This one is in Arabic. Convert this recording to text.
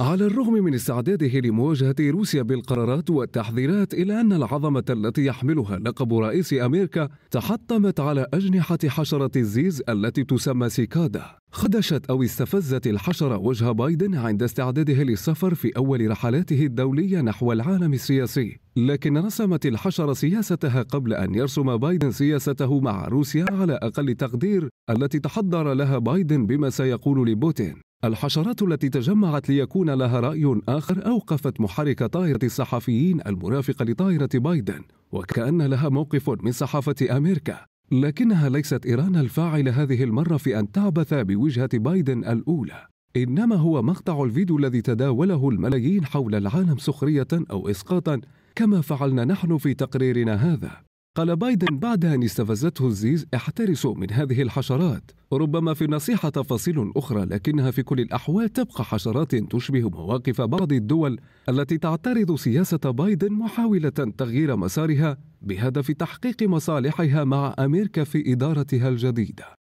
على الرغم من استعداده لمواجهة روسيا بالقرارات والتحذيرات إلا أن العظمة التي يحملها لقب رئيس أمريكا تحطمت على أجنحة حشرة الزيز التي تسمى سيكادا خدشت أو استفزت الحشرة وجه بايدن عند استعداده للسفر في أول رحلاته الدولية نحو العالم السياسي لكن رسمت الحشرة سياستها قبل أن يرسم بايدن سياسته مع روسيا على أقل تقدير التي تحضر لها بايدن بما سيقول لبوتين الحشرات التي تجمعت ليكون لها رأي آخر أوقفت محرك طائرة الصحفيين المرافقة لطائرة بايدن وكأن لها موقف من صحافة أمريكا لكنها ليست إيران الفاعلة هذه المرة في أن تعبث بوجهة بايدن الأولى إنما هو مقطع الفيديو الذي تداوله الملايين حول العالم سخرية أو إسقاطا كما فعلنا نحن في تقريرنا هذا قال بايدن بعد أن استفزته الزيز احترسوا من هذه الحشرات ربما في النصيحة تفاصيل أخرى لكنها في كل الأحوال تبقى حشرات تشبه مواقف بعض الدول التي تعترض سياسة بايدن محاولة تغيير مسارها بهدف تحقيق مصالحها مع أمريكا في إدارتها الجديدة